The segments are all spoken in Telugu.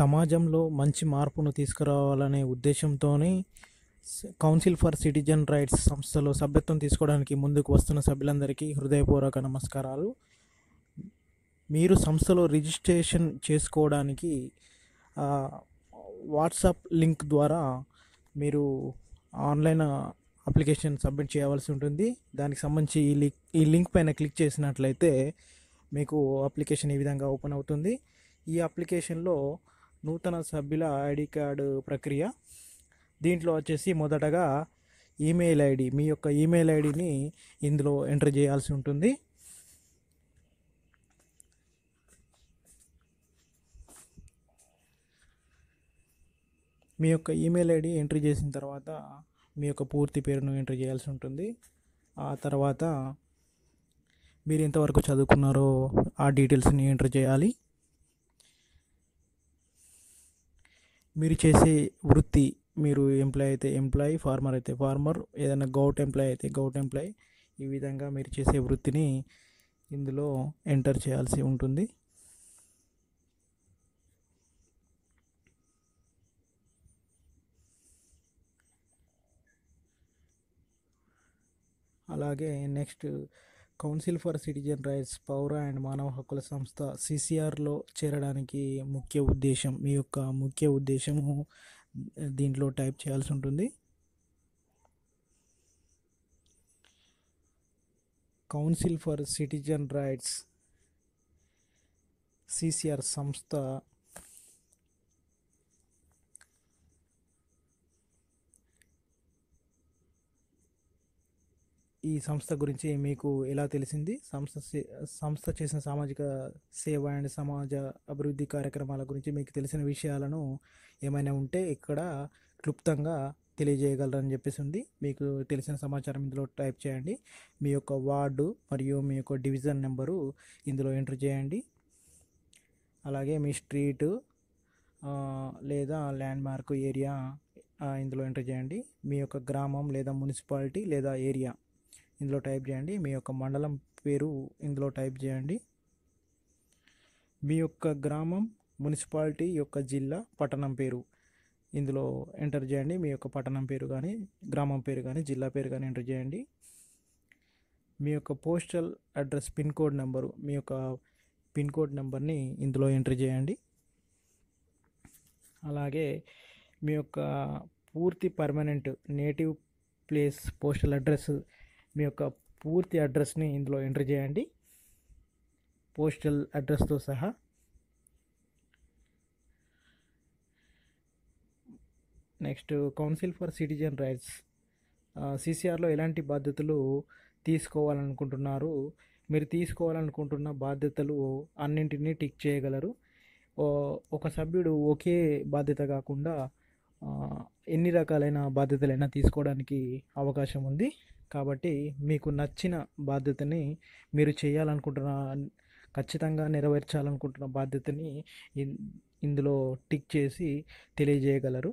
సమాజంలో మంచి మార్పును తీసుకురావాలనే ఉద్దేశంతోనే కౌన్సిల్ ఫర్ సిటిజన్ రైట్స్ సంస్థలో సభ్యత్వం తీసుకోవడానికి ముందుకు వస్తున్న సభ్యులందరికీ హృదయపూర్వక నమస్కారాలు మీరు సంస్థలో రిజిస్ట్రేషన్ చేసుకోవడానికి వాట్సాప్ లింక్ ద్వారా మీరు ఆన్లైన్ అప్లికేషన్ సబ్మిట్ చేయవలసి ఉంటుంది దానికి సంబంధించి ఈ లింక్ ఈ లింక్ పైన క్లిక్ చేసినట్లయితే మీకు అప్లికేషన్ ఈ విధంగా ఓపెన్ అవుతుంది ఈ అప్లికేషన్లో నూతన సభ్యుల ఐడి కార్డు ప్రక్రియ దీంట్లో వచ్చేసి మొదటగా ఈమెయిల్ ఐడి మీ యొక్క ఈమెయిల్ ఐడిని ఇందులో ఎంటర్ చేయాల్సి ఉంటుంది మీ యొక్క ఈమెయిల్ ఐడి ఎంట్రీ చేసిన తర్వాత మీ యొక్క పూర్తి పేరును ఎంటర్ చేయాల్సి ఉంటుంది ఆ తర్వాత మీరు ఎంతవరకు చదువుకున్నారో ఆ డీటెయిల్స్ని ఎంటర్ చేయాలి మీరు చేసే వృత్తి మీరు ఎంప్లాయ్ అయితే ఎంప్లాయ్ ఫార్మర్ అయితే ఫార్మర్ ఏదైనా గౌట్ ఎంప్లాయ్ అయితే గౌట్ ఎంప్లాయ్ ఈ విధంగా మీరు చేసే వృత్తిని ఇందులో ఎంటర్ చేయాల్సి ఉంటుంది అలాగే next council for citizen rights పౌర అండ్ మానవ హక్కుల సంస్థ సిసిఆర్లో చేరడానికి ముఖ్య ఉద్దేశం మీ యొక్క ముఖ్య ఉద్దేశము దీంట్లో టైప్ చేయాల్సి ఉంటుంది council for citizen rights CCR సంస్థ ఈ సంస్థ గురించి మీకు ఎలా తెలిసింది సంస్థ సంస్థ చేసిన సామాజిక సేవ అండ్ సమాజ అభివృద్ధి కార్యక్రమాల గురించి మీకు తెలిసిన విషయాలను ఏమైనా ఉంటే ఇక్కడ క్లుప్తంగా తెలియజేయగలరని చెప్పేసి ఉంది మీకు తెలిసిన సమాచారం ఇందులో టైప్ చేయండి మీ యొక్క వార్డు మరియు మీ యొక్క డివిజన్ నెంబరు ఇందులో ఎంటర్ చేయండి అలాగే మీ స్ట్రీటు లేదా ల్యాండ్ మార్క్ ఏరియా ఇందులో ఎంటర్ చేయండి మీ యొక్క గ్రామం లేదా మున్సిపాలిటీ లేదా ఏరియా ఇందులో టైప్ చేయండి మీ యొక్క మండలం పేరు ఇందులో టైప్ చేయండి మీ యొక్క గ్రామం మున్సిపాలిటీ యొక్క జిల్లా పట్టణం పేరు ఇందులో ఎంటర్ చేయండి మీ యొక్క పట్టణం పేరు కానీ గ్రామం పేరు కానీ జిల్లా పేరు కానీ ఎంటర్ చేయండి మీ యొక్క postal address pin code number మీ యొక్క పిన్ కోడ్ నెంబర్ని ఇందులో ఎంటర్ చేయండి అలాగే మీ యొక్క పూర్తి permanent native place postal address మీ యొక్క పూర్తి అడ్రస్ని ఇందులో ఎంటర్ చేయండి పోస్టల్ అడ్రస్తో సహా next council for citizen rights సిసిఆర్లో ఎలాంటి బాధ్యతలు తీసుకోవాలనుకుంటున్నారు మీరు తీసుకోవాలనుకుంటున్న బాధ్యతలు అన్నింటినీ టిక్ చేయగలరు ఒక సభ్యుడు ఒకే బాధ్యత కాకుండా ఎన్ని రకాలైన బాధ్యతలైనా తీసుకోవడానికి అవకాశం ఉంది కాబట్టి మీకు నచ్చిన బాధ్యతని మీరు చేయాలనుకుంటున్న ఖచ్చితంగా నెరవేర్చాలనుకుంటున్న బాధ్యతని ఇందులో టిక్ చేసి తెలియజేయగలరు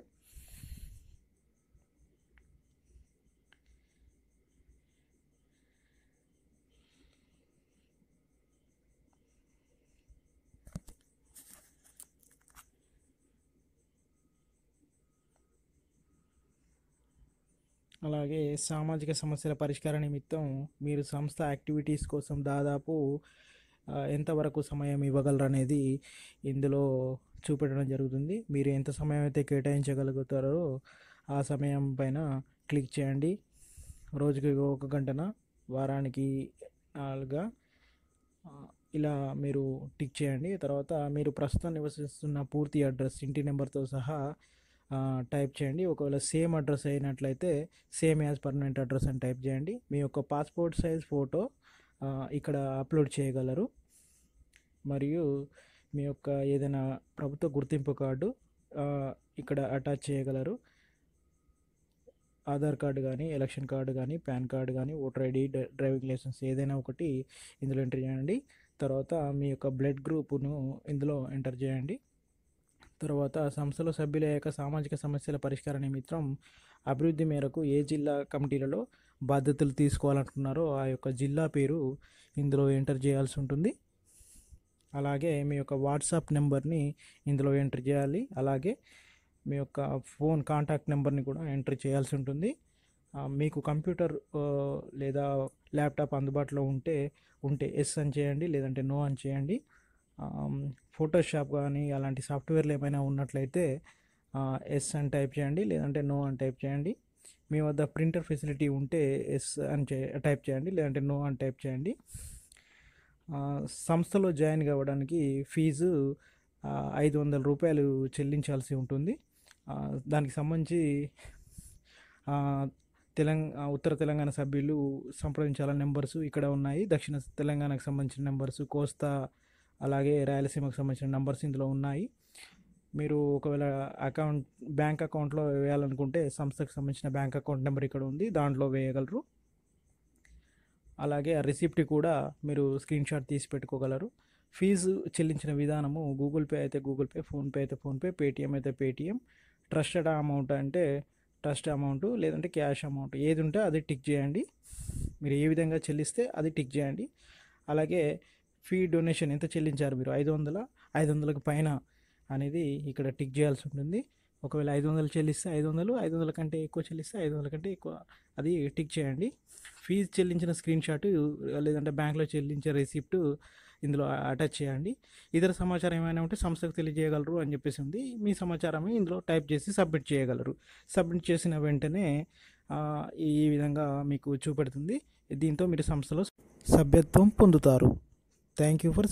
అలాగే సామాజిక సమస్యల పరిష్కార నిమిత్తం మీరు సంస్థ యాక్టివిటీస్ కోసం దాదాపు ఎంతవరకు సమయం ఇవ్వగలరు అనేది ఇందులో చూపెట్టడం జరుగుతుంది మీరు ఎంత సమయం అయితే కేటాయించగలుగుతారో ఆ సమయం పైన క్లిక్ చేయండి రోజుకి ఒక గంటన వారానికి నాలుగా ఇలా మీరు టిక్ చేయండి తర్వాత మీరు ప్రస్తుతం నివసిస్తున్న పూర్తి అడ్రస్ ఇంటి నెంబర్తో సహా టైప్ చేయండి ఒకవేళ సేమ్ అడ్రస్ అయినట్లయితే సేమ్ యాజ్ పర్మనెంట్ అడ్రస్ అని టైప్ చేయండి మీ యొక్క పాస్పోర్ట్ సైజ్ ఫోటో ఇక్కడ అప్లోడ్ చేయగలరు మరియు మీ యొక్క ఏదైనా ప్రభుత్వ గుర్తింపు కార్డు ఇక్కడ అటాచ్ చేయగలరు ఆధార్ కార్డు కానీ ఎలక్షన్ కార్డు కానీ పాన్ కార్డు కానీ ఓటర్ ఐడి డ్రైవింగ్ లైసెన్స్ ఏదైనా ఒకటి ఇందులో ఎంటర్ చేయండి తర్వాత మీ యొక్క బ్లడ్ గ్రూపును ఇందులో ఎంటర్ చేయండి తర్వాత సంస్థలో సభ్యుల యొక్క సామాజిక సమస్యల పరిష్కార నిమిత్తం అభివృద్ధి మేరకు ఏ జిల్లా కమిటీలలో బాధ్యతలు తీసుకోవాలనుకున్నారో ఆ యొక్క జిల్లా పేరు ఇందులో ఎంటర్ చేయాల్సి ఉంటుంది అలాగే మీ యొక్క వాట్సాప్ నెంబర్ని ఇందులో ఎంటర్ చేయాలి అలాగే మీ యొక్క ఫోన్ కాంటాక్ట్ నెంబర్ని కూడా ఎంటర్ చేయాల్సి ఉంటుంది మీకు కంప్యూటర్ లేదా ల్యాప్టాప్ అందుబాటులో ఉంటే ఉంటే ఎస్ అని చేయండి లేదంటే నో అని చేయండి ఫోటోషాప్ కానీ అలాంటి సాఫ్ట్వేర్లు ఏమైనా ఉన్నట్లయితే ఎస్ అని టైప్ చేయండి లేదంటే నో అని టైప్ చేయండి మీ వద్ద ప్రింటర్ ఫెసిలిటీ ఉంటే ఎస్ అని టైప్ చేయండి లేదంటే నో అని టైప్ చేయండి సంస్థలో జాయిన్ కావడానికి ఫీజు ఐదు వందల రూపాయలు చెల్లించాల్సి ఉంటుంది దానికి సంబంధించి తెలంగాణ ఉత్తర తెలంగాణ సభ్యులు సంప్రదించాల నెంబర్స్ ఇక్కడ ఉన్నాయి దక్షిణ తెలంగాణకు సంబంధించిన నెంబర్స్ కోస్తా అలాగే రాయలసీమకు సంబంధించిన నంబర్స్ ఇందులో ఉన్నాయి మీరు ఒకవేళ అకౌంట్ బ్యాంక్ అకౌంట్లో వేయాలనుకుంటే సంస్థకు సంబంధించిన బ్యాంక్ అకౌంట్ నెంబర్ ఇక్కడ ఉంది దాంట్లో వేయగలరు అలాగే ఆ రిసిప్ట్ కూడా మీరు స్క్రీన్ షాట్ తీసి పెట్టుకోగలరు ఫీజు చెల్లించిన విధానము గూగుల్ పే అయితే గూగుల్ పే ఫోన్పే అయితే ఫోన్పే పేటిఎం అయితే పేటిఎం ట్రస్టెడ్ అమౌంట్ అంటే ట్రస్ట్ అమౌంట్ లేదంటే క్యాష్ అమౌంట్ ఏది ఉంటే అది టిక్ చేయండి మీరు ఏ విధంగా చెల్లిస్తే అది టిక్ చేయండి అలాగే ఫీ డొనేషన్ ఎంత చెల్లించారు మీరు ఐదు వందల ఐదు వందలకు పైన అనేది ఇక్కడ టిక్ చేయాల్సి ఉంటుంది ఒకవేళ ఐదు వందలు చెల్లిస్తే ఐదు వందలు ఐదు వందల కంటే ఎక్కువ చెల్లిస్తే ఐదు వందల కంటే ఎక్కువ అది టిక్ చేయండి ఫీజు చెల్లించిన స్క్రీన్ షాటు లేదంటే బ్యాంక్లో చెల్లించే రిసిప్ట్ ఇందులో అటాచ్ చేయండి ఇతర సమాచారం ఏమైనా ఉంటే సంస్థకు తెలియజేయగలరు అని చెప్పేసి ఉంది మీ సమాచారం ఇందులో టైప్ చేసి సబ్మిట్ చేయగలరు సబ్మిట్ చేసిన వెంటనే ఈ విధంగా మీకు చూపెడుతుంది దీంతో మీరు సంస్థలో సభ్యత్వం పొందుతారు Thank you for